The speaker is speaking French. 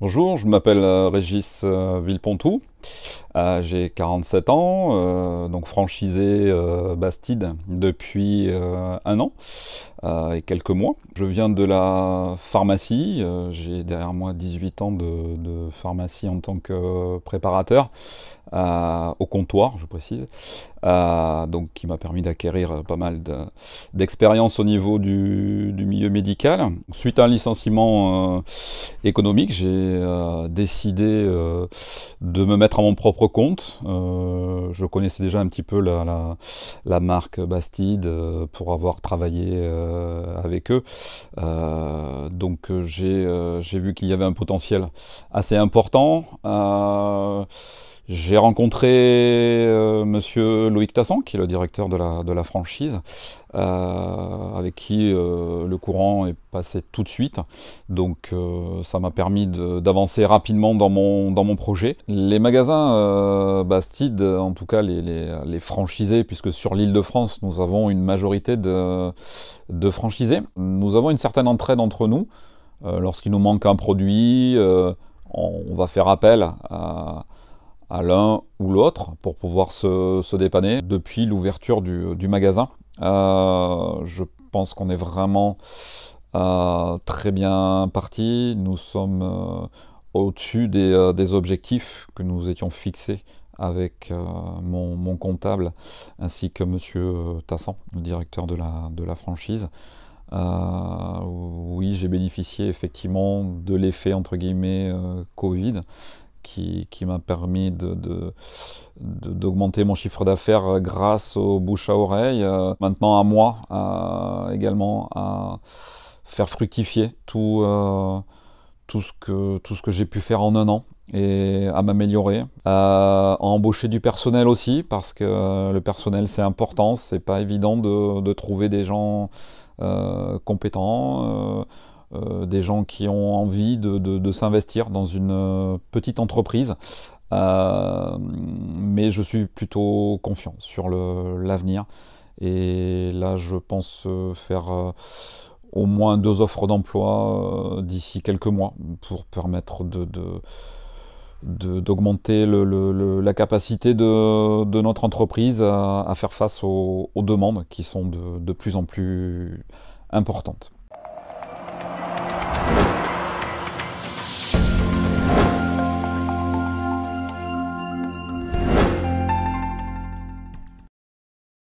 Bonjour, je m'appelle euh, Régis euh, Villepontou. Euh, j'ai 47 ans, euh, donc franchisé euh, Bastide depuis un an et quelques mois. Je viens de la pharmacie, j'ai derrière moi 18 ans de, pharmacie en tant que préparateur. au comptoir, je précise, donc qui m'a permis d'acquérir pas mal d'expérience au niveau du, milieu médical. Suite à un licenciement économique, j'ai décidé de me mettre mon propre compte. Euh, je connaissais déjà un petit peu la, marque Bastide euh, pour avoir travaillé euh, avec eux. donc j'ai vu qu'il y avait un potentiel assez important. J'ai rencontré euh, monsieur Loïc Tassan, qui est le directeur de la, franchise, euh, avec qui euh, le courant est passé tout de suite. Donc ça m'a permis d'avancer rapidement dans mon, dans mon projet. Les magasins Bastide, en tout cas les, franchisés, puisque sur l'île de France, nous avons une majorité de, de franchisés, nous avons une certaine entraide entre nous. Lorsqu'il nous manque un produit, on va faire appel à à l'un ou l'autre pour pouvoir se, dépanner depuis l'ouverture du, magasin. Euh, je pense qu'on est vraiment euh, très bien parti. Nous sommes euh, au-dessus des, objectifs que nous étions fixés avec mon, comptable ainsi que monsieur Tassan, le directeur de la, de la franchise. oui, j'ai bénéficié effectivement de l'effet entre guillemets Covid qui, m'a permis d'augmenter de, mon chiffre d'affaires grâce aux bouche à oreille. Euh, maintenant à moi également à faire fructifier tout, euh, tout ce que, tout ce que j'ai pu faire en un an et à m'améliorer, à, embaucher du personnel aussi parce que le personnel c'est important, c'est pas évident de, trouver des gens euh, compétents euh, des gens qui ont envie de, s'investir dans une euh, petite entreprise. Euh, mais je suis plutôt confiant sur l'avenir. Et là, je pense faire au moins deux offres d'emploi d'ici quelques mois pour permettre d'augmenter la capacité de, notre entreprise à, faire face aux, demandes qui sont de plus en plus importantes.